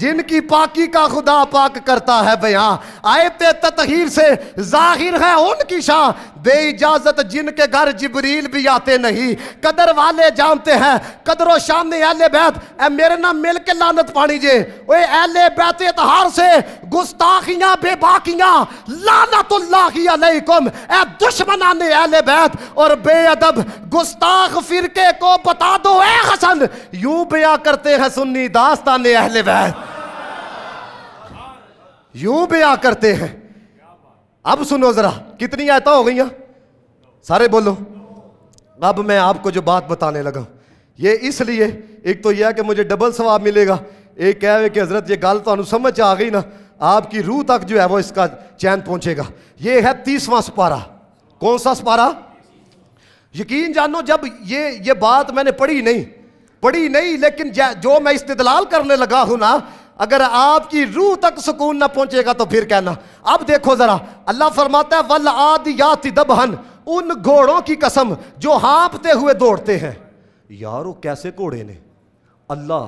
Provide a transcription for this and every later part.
जिनकी पाकी का खुदा पाक करता है बयां आयत तहिर से जाहिर है उनकी शाह बे इजाजत जिनके घर जबरील भी आते नहीं कदर वाले जानते हैं कदरों शाम अहले बैत ए मेरे नाम मिल के लानत पानी जे ओए अहले बैत इतहार से गुस्ताखियां बेबाकियां लानतुल्लाही अलैकुम ए दुश्मना ने अहले बैत और बेअदब गुस्ताख फिरके को बता दो ए हसन यूं बयां करते हैं सुन्नी दास्तान अहले बैत यूं बया करते हैं अब सुनो जरा कितनी आयता हो गई सारे बोलो अब मैं आपको जो बात बताने लगा ये इसलिए एक तो यह है कि मुझे डबल सवाब मिलेगा एक कह कि हजरत ये गल तो समझ आ गई ना आपकी रूह तक जो है वो इसका चैन पहुंचेगा ये है तीसवां सपारा कौन सा सपारा यकीन जानो जब ये ये बात मैंने पढ़ी नहीं पढ़ी नहीं लेकिन जो मैं इस्तलाल करने लगा हूं ना अगर आपकी रूह तक सुकून ना पहुंचेगा तो फिर कहना अब देखो जरा अल्लाह फरमाता है वल या दबहन उन घोड़ों की कसम जो हाँपते हुए दौड़ते हैं यार वो कैसे घोड़े ने अल्लाह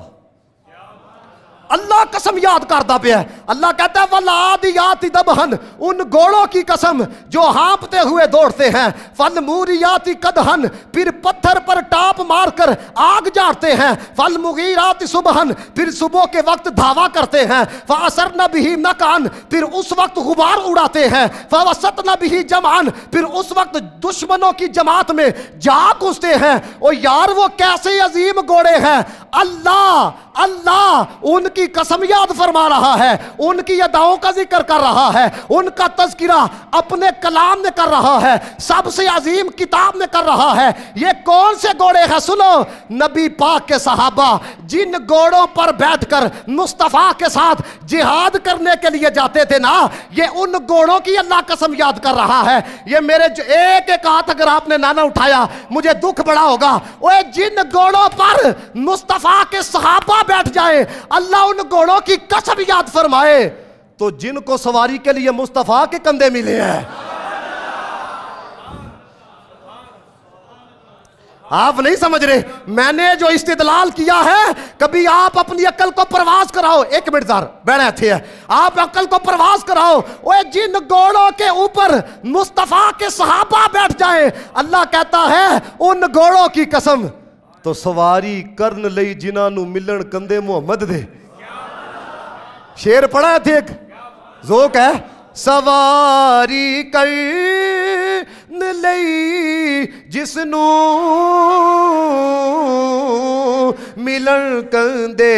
अल्लाह कसम याद करता पे है अल्लाह कहता है वलाद याति दबहन उन गोड़ों की कसम जो हाँपते हुए दौड़ते हैं फल मूरियाति कदहन फिर पत्थर पर टाप मारकर आग जाड़ते हैं फल मुगीराति सुबहन फिर सुबह के वक्त धावा करते हैं फासर न भी मकान फिर उस वक्त गुबार उड़ाते हैं फवसत न भी जमान फिर उस वक्त दुश्मनों की जमात में जा घुसते हैं और यार वो कैसे अजीम घोड़े हैं अल्लाह अल्लाह उनकी की कसम याद फरमा रहा है उनकी अदाओं का जिक्र कर रहा है उनका तस्करा अपने कलाम में कर रहा है सबसे अजीम किताब में कर रहा है ये कौन से घोड़े हैं सुनो नबी पाक के सहाबा जिन घोड़ों पर बैठकर मुस्तफ़ा के साथ जिहाद करने के लिए जाते थे ना ये उन घोड़ों की अल्लाह कसम याद कर रहा है ये मेरे जो एक एक हाथ अगर आपने नाना उठाया मुझे दुख बड़ा होगा वो जिन घोड़ों पर मुस्तफ़ा के सहाबा बैठ जाए अल्लाह अल्लाह उन घोड़ों की कसम याद फरमाए तो जिनको सवारी के लिए मुस्तफा के कंधे मिले हैं आप नहीं समझ रहे मैंने जो इस्तेदलाल किया है कभी आप अपनी अकल को प्रवास कराओ एक मिनट सर बैठे थे आप अकल को प्रवास कराओ ओए जिन घोड़ों के ऊपर मुस्तफा के सहाबा बैठ जाए अल्लाह कहता है उन घोड़ों की कसम तो सवारी करने लई जिन्हों मिलन कंधे मोहम्मद दे शेर पढ़ा थे एक जोक है सवारी कर जिसनू मिलन कंदे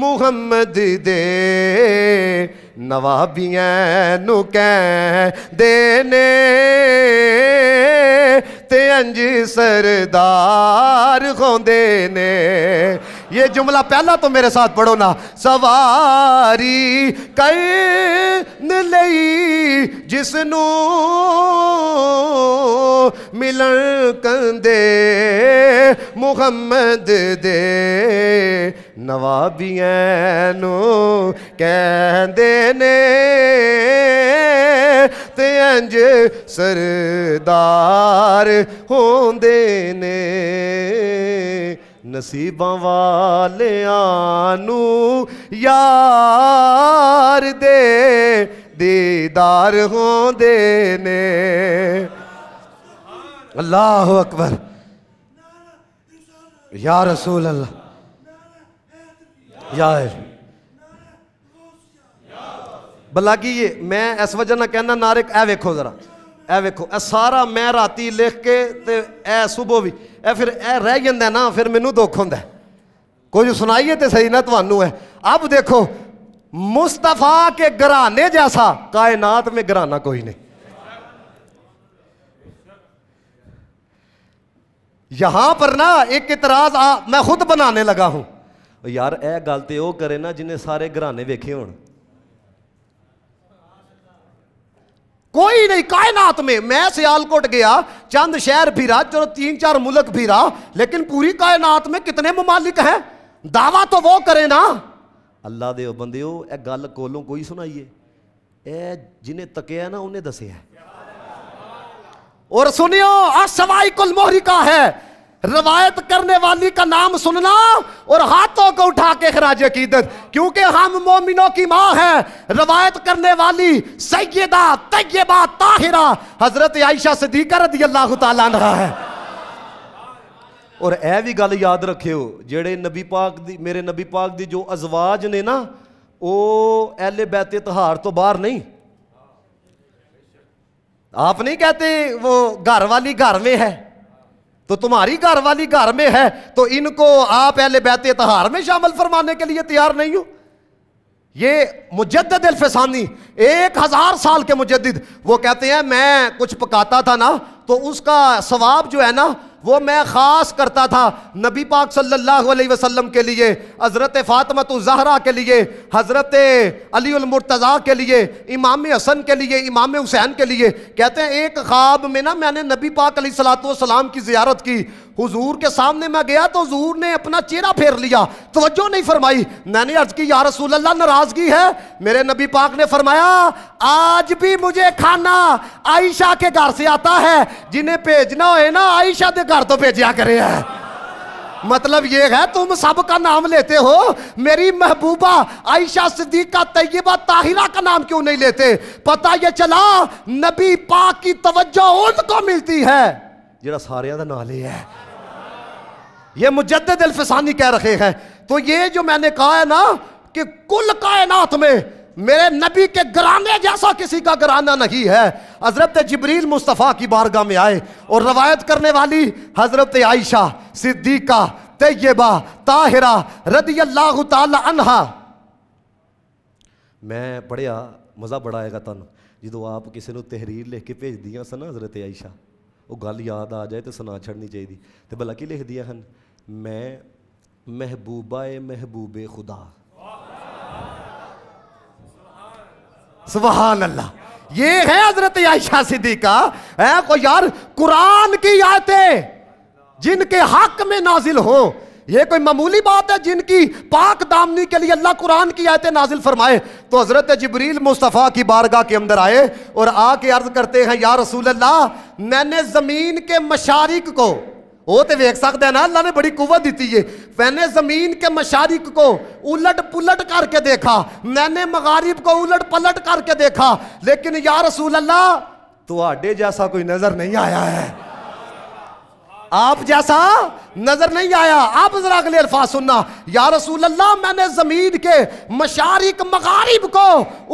मुहम्मद दे नवाबियां कै देने ते अंज सरदार खोंदे ने ये जुमला पहला तो मेरे साथ पढ़ो ना सवारी कई लई जिसनू मिलन कंदे मुहम्मद दे नवाबियान कहते ने ते सरदार होंदे ने नसीबा ਵਾਲਿਆਂ ਨੂੰ ਯਾਰ दीदार होंदे देने अल्लाह अकबर या रसूल अल्लाह यार बला की ये मैं इस वजह ना कहना नारे ए वेखो जरा ਇਹ ਵੇਖੋ ਇਹ ਸਾਰਾ ਮੈਂ ਰਾਤੀ ਲਿਖ ਕੇ ਤੇ ਇਹ ਸਵੇਰ ਵੀ ਇਹ ਫਿਰ ਇਹ ਰਹਿ ਜਾਂਦਾ ਨਾ ਫਿਰ ਮੈਨੂੰ ਦੁੱਖ ਹੁੰਦਾ ਕੁਝ ਸੁਣਾਈਏ ਤੇ ਸਹੀ ਨਾ ਤੁਹਾਨੂੰ ਹੈ ਆਪ ਦੇਖੋ ਮੁਸਤਫਾ ਕੇ ਘਰਾਨੇ ਜੈਸਾ ਕਾਇਨਾਤ ਮੇ ਘਰਾਨਾ ਕੋਈ ਨਹੀਂ ਯਹਾਂ ਪਰ ਨਾ ਇੱਕ ਇਤਰਾਜ਼ ਆ ਮੈਂ ਖੁਦ ਬਣਾਉਣੇ ਲਗਾ ਹੂੰ ਯਾਰ ਇਹ ਗੱਲ ਤੇ ਉਹ ਕਰੇ ਨਾ ਜਿਨੇ ਸਾਰੇ ਘਰਾਨੇ ਵੇਖੇ ਹੋਣ कोई नहीं कायनात में मैं सियालकोट गया चंद शहर फिरा चलो तीन चार मुल्क फिरा लेकिन पूरी कायनात में कितने ममालिक हैं दावा तो वो करे ना अल्लाह दे बंदे ए गल कोलों कोई सुनाइए ए जिन्हें है ना उन्हें दसिया और सुनियो असवाई कुल मोहरिका है रवायत करने वाली का नाम सुनना और हाथों को उठा के खराज अकीदत क्योंकि हम मोमिनों की माँ है रवायत करने वाली सैदा तैयबा ताहिरा हजरत आयशा सदीका अल्लाह है और यह भी गल याद रखियो जेड़े नबी पाक दी मेरे नबी पाक दी जो अजवाज ने ना वो एले बैते तहार तो बाहर नहीं आप नहीं कहते वो घर वाली घर में है तो तुम्हारी घर वाली घर में है तो इनको आप अहले बैत तहार में शामिल फरमाने के लिए तैयार नहीं हो ये मुजद अल्फसानी एक हजार साल के मुजद वो कहते हैं मैं कुछ पकाता था ना तो उसका स्वाब जो है ना वो मैं ख़ास करता था नबी पाक सल्लल्लाहु अलैहि वसल्लम के लिए हज़रत फ़ातमत ज़हरा के लिए हज़रत अलीमरतज़ा के लिए इमाम हसन के लिए इमाम हुसैन के लिए कहते हैं एक ख्वाब में ना मैंने नबी पाक वसलाम की ज़्यारत की हुजूर के सामने मैं गया तो हुजूर ने अपना चेहरा फेर लिया तवज्जो नहीं फरमाई मैंने अर्ज की या रसूल अल्लाह नाराजगी है मेरे नबी पाक ने फरमाया आज भी मुझे खाना आयशा के घर से आता है जिन्हें भेजना हो ना आयशा के घर तो भेजा करे है मतलब ये है तुम सब का नाम लेते हो मेरी महबूबा आयशा सिद्दीका तैयबा ताहिरा का नाम क्यों नहीं लेते पता ये चला नबी पाक की तवज्जो उनको मिलती है जरा सारे का ना ले है ये मुजद दिलफसानी कह रखे हैं तो ये जो मैंने कहा है ना कि कुल कायनात में मेरे नबी के घराने जैसा किसी का घराना नहीं है हजरत जबरील मुस्तफ़ा की बारगाह में आए और रवायत करने वाली हजरत आयशा सिद्दीका तय्यबा ताहिरा रदी अल्लाह तहा मैं पढ़िया मज़ा बड़ा आएगा तुम जो आप किसी तहरीर लिख के भेज दिया सर हजरत आयशा गल याद आ जाए तो सुना ਸੁਣਾ ਛੱਡਣੀ ਚਾਹੀਦੀ ਤੇ ਭਲਾ ਕੀ ਲਿਖਦੀਆਂ ਹਨ मैं महबूबा ए महबूबे खुदा सुबहान अल्लाह ये है हजरत आयशा सिद्दीका है को यार कुरान की आयतें जिनके हक में नाजिल हों ये कोई मामूली बात है जिनकी पाक दामनी के लिए अल्लाह कुरान की आयत नाजिल फरमाए तो हज़रत जबरील मुस्तफ़ा की बारगाह के अंदर आए और आके अर्ज करते हैं या रसूल अल्लाह मैंने ज़मीन के मशारिक को वो तो वेख सकते हैं ना अल्लाह ने बड़ी कुवत दी है मैंने जमीन के मशारिक को उलट पुलट करके देखा मैंने मगारिब को उलट पलट करके देखा लेकिन या रसूल अल्लाह तो जैसा कोई नजर नहीं आया है आप जैसा नजर नहीं आया आप जरा अगले अल्फाज सुनना या रसूल अल्लाह मैंने जमीन के मशारिक मगारिब को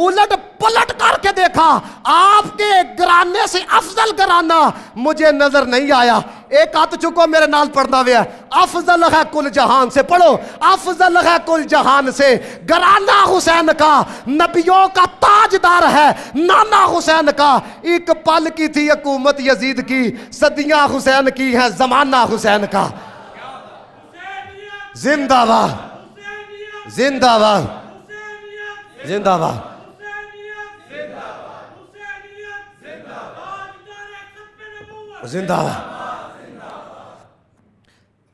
उलट पलट करके देखा आपके गराने से अफजल कराना मुझे नजर नहीं आया एक हाथ चुको मेरे नाल पढ़ना हुआ अफजल है कुल जहान से पढ़ो अफजल है कुल जहान से गराना हुसैन का नबियों का ताजदार है नाना हुसैन का एक पल की थी हकूमत यजीद की सदियां हुसैन की है जमाना हुसैन का जिंदाबाद जिंदाबाद जिंदाबाद 到了。